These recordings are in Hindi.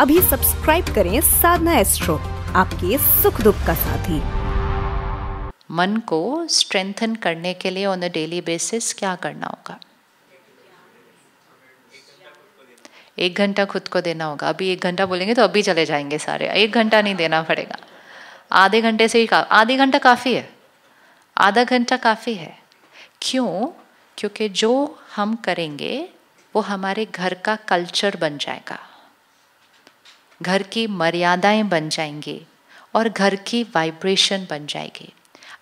अभी सब्सक्राइब करें साधना एस्ट्रो आपके सुख दुख का साथी मन को स्ट्रेंथन करने के लिए ऑन अ डेली बेसिस क्या करना होगा एक घंटा खुद को देना होगा अभी एक घंटा बोलेंगे तो अभी चले जाएंगे सारे एक घंटा नहीं देना पड़ेगा आधे घंटे से ही आधे घंटा काफ़ी है आधा घंटा काफ़ी है क्यों क्योंकि जो हम करेंगे वो हमारे घर का कल्चर बन जाएगा घर की मर्यादाएं बन जाएंगे और घर की वाइब्रेशन बन जाएगी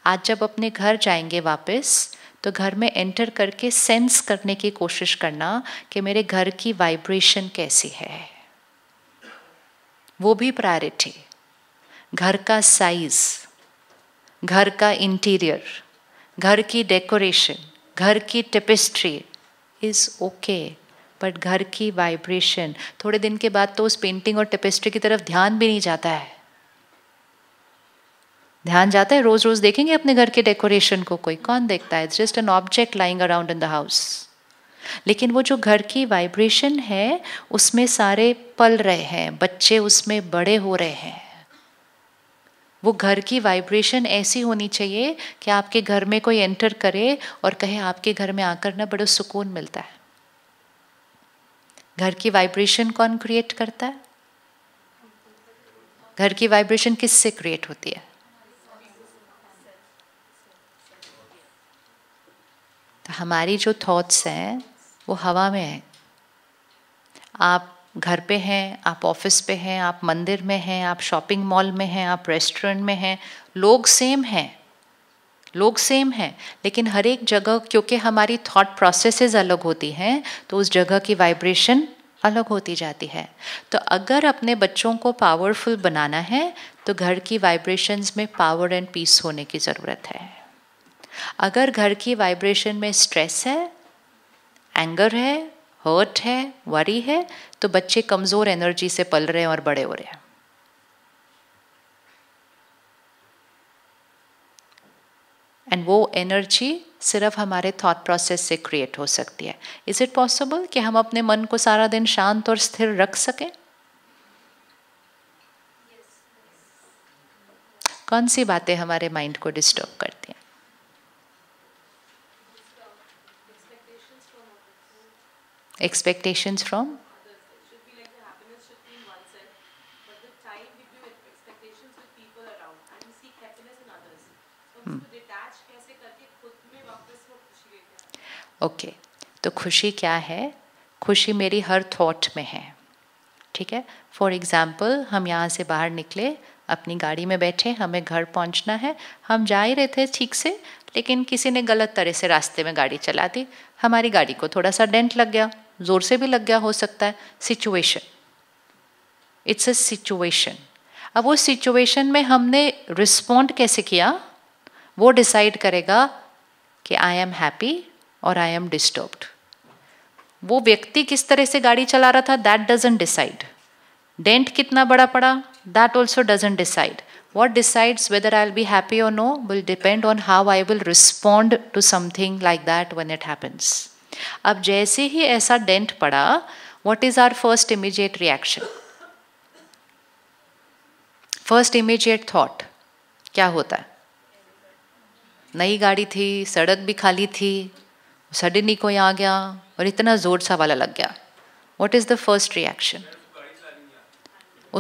आज जब अपने घर जाएंगे वापस तो घर में एंटर करके सेंस करने की कोशिश करना कि मेरे घर की वाइब्रेशन कैसी है वो भी प्रायोरिटी घर का साइज घर का इंटीरियर घर की डेकोरेशन घर की tapestry is okay okay. But घर की वाइब्रेशन थोड़े दिन के बाद तो उस पेंटिंग और टेपेस्ट्री की तरफ ध्यान भी नहीं जाता है ध्यान जाता है रोज रोज देखेंगे अपने घर के डेकोरेशन को कोई कौन देखता है just an object lying around in the house लेकिन वो जो घर की वाइब्रेशन है उसमें सारे पल रहे हैं बच्चे उसमें बड़े हो रहे हैं वो घर की वाइब्रेशन ऐसी होनी चाहिए कि आपके घर में कोई एंटर करे और कहे आपके घर में आकर ना बड़ा सुकून मिलता है घर की वाइब्रेशन कौन क्रिएट करता है घर की वाइब्रेशन किससे क्रिएट होती है तो हमारी जो थॉट्स हैं वो हवा में है आप घर पे हैं आप ऑफिस पे हैं आप मंदिर में हैं आप शॉपिंग मॉल में हैं आप रेस्टोरेंट में हैं लोग सेम हैं लोग सेम हैं लेकिन हर एक जगह क्योंकि हमारी थॉट प्रोसेसेस अलग होती हैं तो उस जगह की वाइब्रेशन अलग होती जाती है तो अगर अपने बच्चों को पावरफुल बनाना है तो घर की वाइब्रेशंस में पावर एंड पीस होने की ज़रूरत है अगर घर की वाइब्रेशन में स्ट्रेस है एंगर है हर्ट है वरी है तो बच्चे कमज़ोर एनर्जी से पल रहे हैं और बड़े हो रहे हैं एंड वो एनर्जी सिर्फ हमारे थॉट प्रोसेस से क्रिएट हो सकती है इज़ इट पॉसिबल कि हम अपने मन को सारा दिन शांत और स्थिर रख सकें कौन सी बातें हमारे माइंड को डिस्टर्ब करती हैं एक्सपेक्टेशंस फ्रॉम ओके okay. तो खुशी क्या है खुशी मेरी हर थॉट में है ठीक है फॉर एग्ज़ाम्पल हम यहाँ से बाहर निकले अपनी गाड़ी में बैठे हमें घर पहुँचना है हम जा ही रहे थे ठीक से लेकिन किसी ने गलत तरह से रास्ते में गाड़ी चला दी हमारी गाड़ी को थोड़ा सा डेंट लग गया ज़ोर से भी लग गया हो सकता है सिचुएशन इट्स अ सिचुएशन अब उस सिचुएशन में हमने रिस्पॉन्ड कैसे किया वो डिसाइड करेगा कि आई एम हैप्पी और आई एम डिस्टर्ब्ड वो व्यक्ति किस तरह से गाड़ी चला रहा था दैट डजेंट डिसाइड डेंट कितना बड़ा पड़ा that also doesn't decide what decides whether I'll be happy और no will depend on how I will respond to something like that when it happens अब जैसे ही ऐसा डेंट पड़ा what is our first immediate reaction first immediate thought क्या होता है नई गाड़ी थी सड़क भी खाली थी सडनली कोई आ गया और इतना ज़ोर सा वाला लग गया what is the first reaction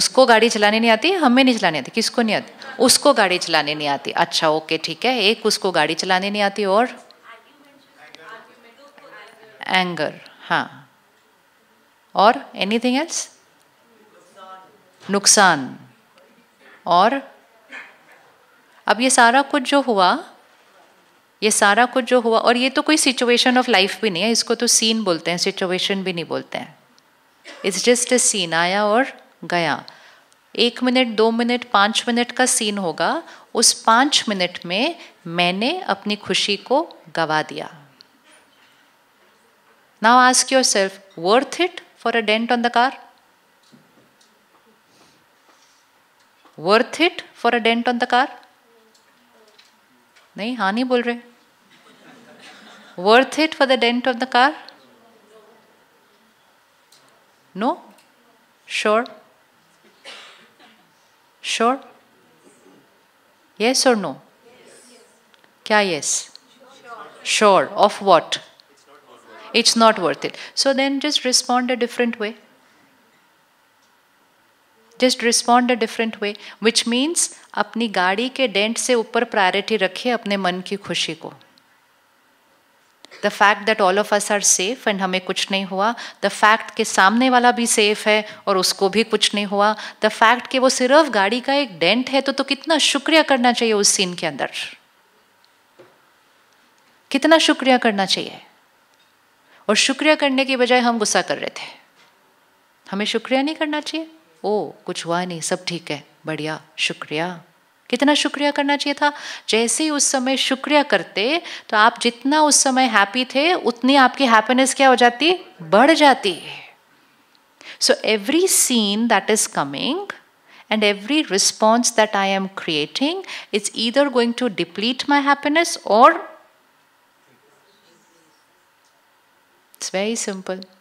उसको गाड़ी चलाने नहीं आती हमें नहीं चलाने आती किसको नहीं आती उसको गाड़ी चलाने नहीं आती अच्छा ओके ठीक है एक उसको गाड़ी चलाने नहीं आती और एंगर हाँ और एनीथिंग एल्स नुकसान और अब ये सारा कुछ जो हुआ ये सारा कुछ जो हुआ और ये तो कोई सिचुएशन ऑफ लाइफ भी नहीं है इसको तो सीन बोलते हैं सिचुएशन भी नहीं बोलते हैं इट्स जस्ट अ सीन आया और गया एक मिनट दो मिनट पाँच मिनट का सीन होगा उस पाँच मिनट में मैंने अपनी खुशी को गवा दिया now ask yourself worth it for a dent on the car worth it for a dent on the car नहीं हाँ नहीं बोल रहे worth it for the dent of the car no sure sure yes और नो क्या yes sure of what it's not worth it so then just respond a different way just respond a different way which means अपनी गाड़ी के डेंट से ऊपर प्रायोरिटी रखिए अपने मन की खुशी को the fact that all of us are safe and हमें कुछ नहीं हुआ द फैक्ट कि सामने वाला भी सेफ है और उसको भी कुछ नहीं हुआ द फैक्ट कि वो सिर्फ गाड़ी का एक डेंट है तो तो कितना शुक्रिया करना चाहिए उस सीन के अंदर कितना शुक्रिया करना चाहिए और शुक्रिया करने के बजाय हम गुस्सा कर रहे थे हमें शुक्रिया नहीं करना चाहिए ओ कुछ हुआ नहीं सब ठीक है बढ़िया शुक्रिया कितना शुक्रिया करना चाहिए था जैसे ही उस समय शुक्रिया करते तो आप जितना उस समय हैप्पी थे उतनी आपकी हैप्पीनेस क्या हो जाती बढ़ जाती है so every scene that is coming and every response that I am creating it's either going to deplete my happiness और इट्स वेरी सिंपल